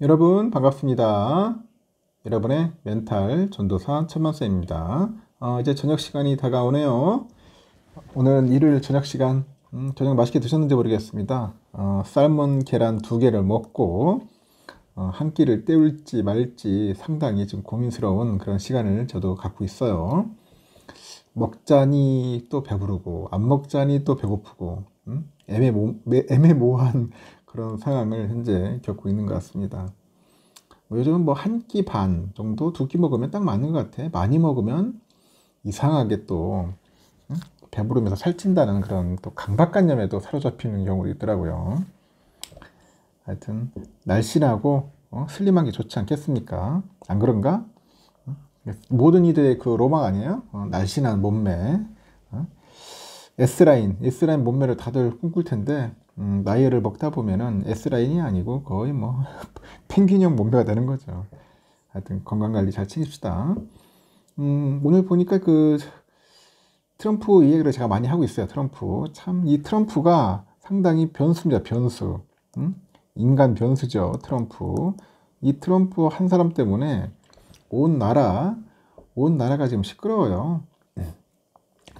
여러분 반갑습니다. 여러분의 멘탈 전도사 천만쌤입니다. 어, 이제 저녁 시간이 다가오네요. 오늘 일요일 저녁 시간 음, 저녁 맛있게 드셨는지 모르겠습니다. 어, 삶은 계란 두 개를 먹고 어, 한 끼를 때울지 말지 상당히 좀 고민스러운 그런 시간을 저도 갖고 있어요. 먹자니 또 배부르고 안 먹자니 또 배고프고 음? 애매모, 애매모호한 그런 상황을 현재 겪고 있는 것 같습니다. 뭐 요즘은 뭐 한 끼 반 정도 두 끼 먹으면 딱 맞는 것 같아. 많이 먹으면 이상하게 또 배부르면서 살찐다는 그런 또 강박관념에도 사로잡히는 경우도 있더라고요. 하여튼 날씬하고 어? 슬림한 게 좋지 않겠습니까? 안 그런가? 모든 이들의 그 로망 아니에요? 어, 날씬한 몸매. 어? S라인, S라인 몸매를 다들 꿈꿀 텐데 음, 나이를 먹다 보면은 S라인이 아니고 거의 뭐 펭귄형 몸매가 되는 거죠. 하여튼 건강관리 잘 챙깁시다. 음, 오늘 보니까 그 트럼프 이야기를 제가 많이 하고 있어요. 트럼프. 참 이 트럼프가 상당히 변수입니다. 변수. 음? 인간 변수죠. 트럼프. 이 트럼프 한 사람 때문에 온 나라, 온 나라가 지금 시끄러워요. 네.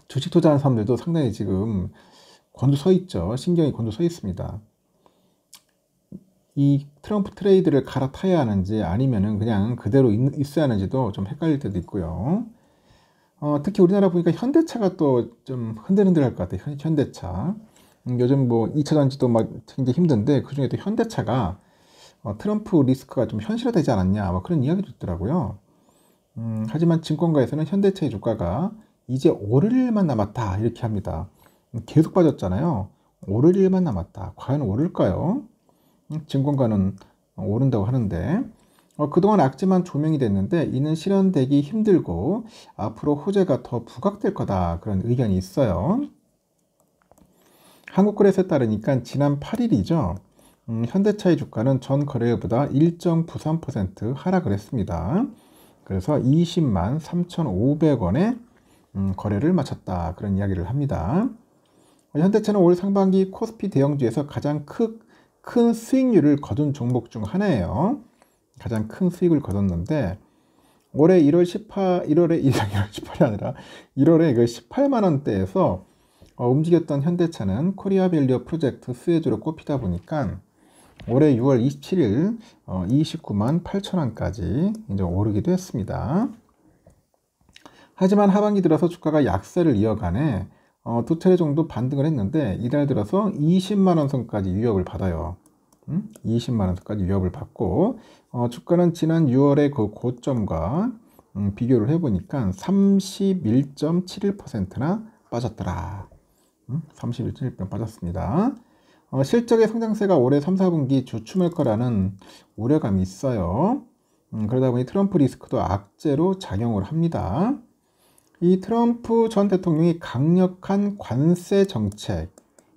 주식 투자하는 사람들도 상당히 지금 곤두 서 있죠. 신경이 곤두 서 있습니다. 이 트럼프 트레이드를 갈아타야 하는지 아니면은 그냥 그대로 있, 어야 하는지도 좀 헷갈릴 때도 있고요. 어, 특히 우리나라 보니까 현대차가 또 좀 흔들흔들할 것 같아요. 현, 대차 음, 요즘 뭐 2차 전지도 막 굉장히 힘든데 그 중에도 현대차가 어, 트럼프 리스크가 좀 현실화되지 않았냐 뭐 그런 이야기도 있더라고요. 음, 하지만 증권가에서는 현대차의 주가가 이제 오를 일만 남았다 이렇게 합니다. 계속 빠졌잖아요. 오를 일만 남았다. 과연 오를까요? 음, 증권가는 오른다고 하는데 어, 그동안 악재만 조명이 됐는데 이는 실현되기 힘들고 앞으로 호재가 더 부각될 거다 그런 의견이 있어요. 한국거래소에 따르니까 지난 8일이죠. 음, 현대차의 주가는 전 거래일보다 1.93% 하락을 했습니다. 그래서 20만 3,500원에 음, 거래를 마쳤다 그런 이야기를 합니다. 현대차는 올 상반기 코스피 대형주에서 가장 크, 큰 수익률을 거둔 종목 중 하나예요. 가장 큰 수익을 거뒀는데 올해 1월 18, 1월에 1월 18이 아니라 1월에 그 18만 원대에서 어, 움직였던 현대차는 코리아 밸류어 프로젝트 수혜주로 꼽히다 보니까 올해 6월 27일 어, 29만 8천 원까지 이제 오르기도 했습니다. 하지만 하반기 들어서 주가가 약세를 이어가네 어, 두 차례 정도 반등을 했는데 이달 들어서 20만원 선까지 위협을 받아요. 음? 20만원 선까지 위협을 받고 어, 주가는 지난 6월의 그 고점과 음, 비교를 해보니까 31.71%나 빠졌더라. 음? 31.1% 7 빠졌습니다. 어, 실적의 성장세가 올해 3, 4분기 주춤할 거라는 우려감이 있어요. 음, 그러다 보니 트럼프 리스크도 악재로 작용을 합니다. 이 트럼프 전 대통령이 강력한 관세 정책,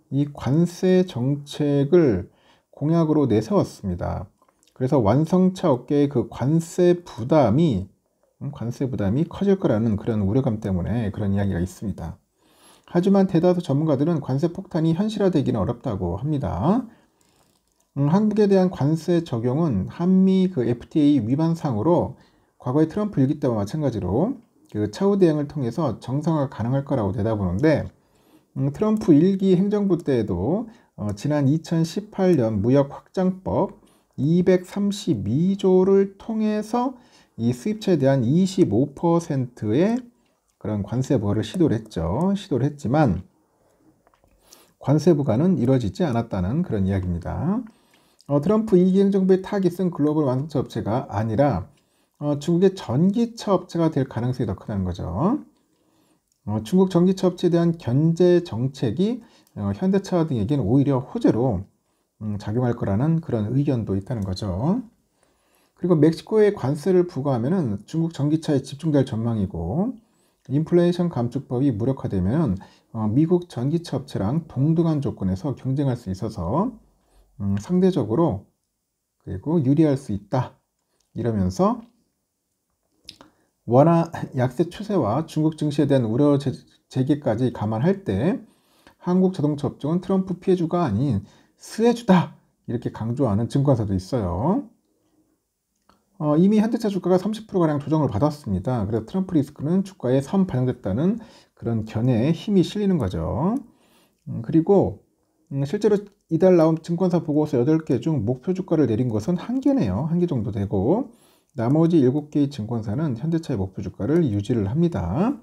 이 관세 정책을 공약으로 내세웠습니다. 그래서 완성차 업계의 그 관세 부담이 음, 관세 부담이 커질 거라는 그런 우려감 때문에 그런 이야기가 있습니다. 하지만 대다수 전문가들은 관세 폭탄이 현실화되기는 어렵다고 합니다. 음, 한국에 대한 관세 적용은 한미 그 FTA 위반 상으로 과거의 트럼프 일기 때와 마찬가지로 그 차후 대응을 통해서 정상화가 능할 거라고 내다보는데 음, 트럼프 1기 행정부 때에도 어, 지난 2018년 무역 확장법 232조를 통해서 이 수입차에 대한 25%의 그런 관세부과를 시도를 했죠. 시도를 했지만 관세부과는 이루어지지 않았다는 그런 이야기입니다. 어, 트럼프 2기 행정부의 타깃은 글로벌 완성차 업체가 아니라 어, 중국의 전기차 업체가 될 가능성이 더 크다는 거죠. 어, 중국 전기차 업체에 대한 견제 정책이 어, 현대차 등에게는 오히려 호재로 음, 작용할 거라는 그런 의견도 있다는 거죠. 그리고 멕시코에 관세를 부과하면 중국 전기차에 집중될 전망이고 인플레이션 감축법이 무력화되면 어, 미국 전기차 업체랑 동등한 조건에서 경쟁할 수 있어서 음, 상대적으로 그리고 유리할 수 있다 이러면서 원화 약세 추세와 중국 증시에 대한 우려 제기까지 감안할 때 한국 자동차 업종은 트럼프 피해주가 아닌 스해주다 이렇게 강조하는 증권사도 있어요. 어, 이미 현대차 주가가 30%가량 조정을 받았습니다. 그래서 트럼프 리스크는 주가에 선 반영됐다는 그런 견해에 힘이 실리는 거죠. 음, 그리고 음, 실제로 이달 나온 증권사 보고서 8개 중 목표 주가를 내린 것은 한개네요 한 개 정도 되고 나머지 7개의 증권사는 현대차의 목표 주가를 유지를 합니다.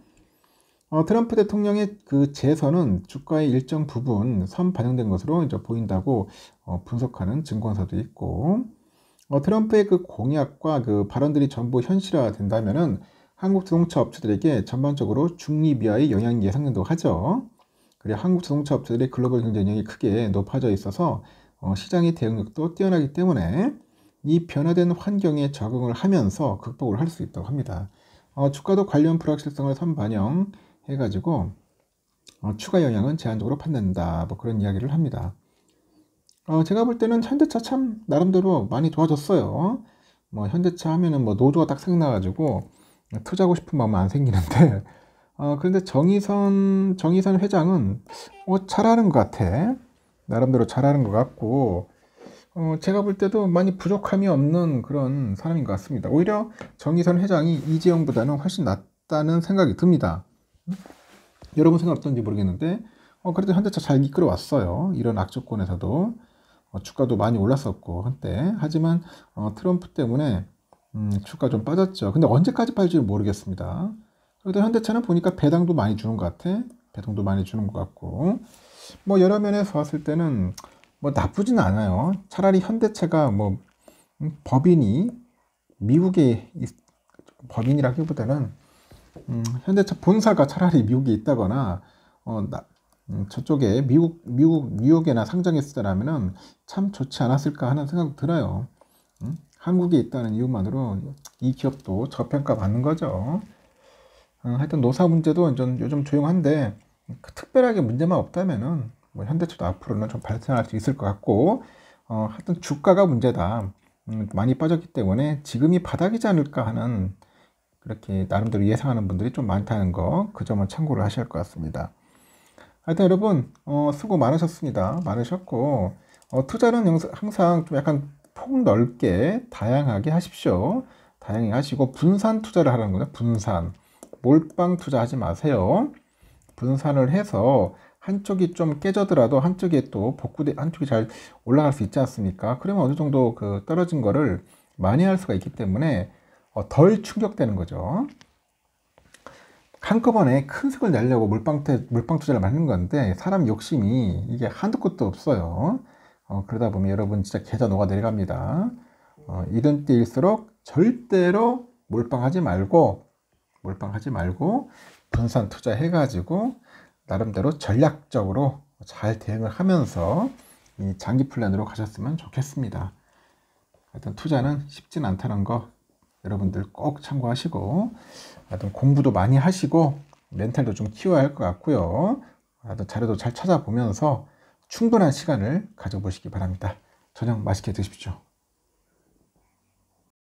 어, 트럼프 대통령의 그 재선은 주가의 일정 부분 선 반영된 것으로 이제 보인다고 어, 분석하는 증권사도 있고 어, 트럼프의 그 공약과 그 발언들이 전부 현실화 된다면 한국 자동차 업체들에게 전반적으로 중립 이하의 영향이 예상된다고 하죠. 그리고 한국 자동차 업체들의 글로벌 경쟁력이 크게 높아져 있어서 어, 시장의 대응력도 뛰어나기 때문에 이 변화된 환경에 적응을 하면서 극복을 할 수 있다고 합니다. 어, 주가도 관련 불확실성을 선반영 해가지고 어, 추가 영향은 제한적으로 받는다 뭐 그런 이야기를 합니다. 어, 제가 볼 때는 현대차 참 나름대로 많이 도와줬어요. 뭐 현대차 하면은 뭐 노조가 딱 생각나가지고 투자하고 싶은 마음은 안 생기는데 어, 그런데 정의선 정의선 회장은 어, 잘하는 것 같아. 나름대로 잘하는 것 같고 어, 제가 볼 때도 많이 부족함이 없는 그런 사람인 것 같습니다. 오히려 정의선 회장이 이재용보다는 훨씬 낫다는 생각이 듭니다. 여러분 생각 어떤지 모르겠는데 어, 그래도 현대차 잘 이끌어 왔어요. 이런 악조건에서도 어, 주가도 많이 올랐었고 한때 하지만 어, 트럼프 때문에 음, 주가 좀 빠졌죠. 근데 언제까지 빠질지 모르겠습니다. 그래도 현대차는 보니까 배당도 많이 주는 것 같아. 배당도 많이 주는 것 같고 뭐 여러 면에서 봤을 때는 뭐 나쁘진 않아요. 차라리 현대차가 뭐 음, 법인이 미국에 법인이라기보다는 음, 현대차 본사가 차라리 미국에 있다거나 어, 나, 음, 저쪽에 미국 미국 뉴욕에나 상장했었다면은 참 좋지 않았을까 하는 생각 들어요. 음? 한국에 있다는 이유만으로 이 기업도 저평가 받는 거죠. 음, 하여튼 노사 문제도 좀 요즘 조용한데 그 특별하게 문제만 없다면은 뭐 현대차도 앞으로는 좀 발생할 수 있을 것 같고 어, 하여튼 주가가 문제다. 음, 많이 빠졌기 때문에 지금이 바닥이지 않을까 하는 그렇게 나름대로 예상하는 분들이 좀 많다는 거 그점을 참고를 하셔야 할 것 같습니다. 하여튼 여러분 어, 수고 많으셨습니다. 많으셨고 어, 투자는 항상 좀 약간 폭넓게 다양하게 하십시오. 다양히 하시고 분산 투자를 하라는 거죠. 분산 몰빵 투자하지 마세요. 분산을 해서 한쪽이 좀 깨져더라도 한쪽에 또 복구돼 한쪽이 잘 올라갈 수 있지 않습니까? 그러면 어느 정도 그 떨어진 거를 많이 할 수가 있기 때문에 어, 덜 충격되는 거죠. 한꺼번에 큰 수익을 내려고 물방, 태, 물방 투자를 만는 건데 사람 욕심이 이게 한두 끝도 없어요. 어, 그러다 보면 여러분 진짜 계좌 녹아 내려갑니다. 어, 이런 때일수록 절대로 몰빵하지 말고 몰빵하지 말고 분산 투자해가지고 나름대로 전략적으로 잘 대응을 하면서 이 장기 플랜으로 가셨으면 좋겠습니다. 하여튼 투자는 쉽진 않다는 거 여러분들 꼭 참고하시고 하여튼 공부도 많이 하시고 멘탈도 좀 키워야 할 것 같고요. 하여튼 자료도 잘 찾아보면서 충분한 시간을 가져보시기 바랍니다. 저녁 맛있게 드십시오.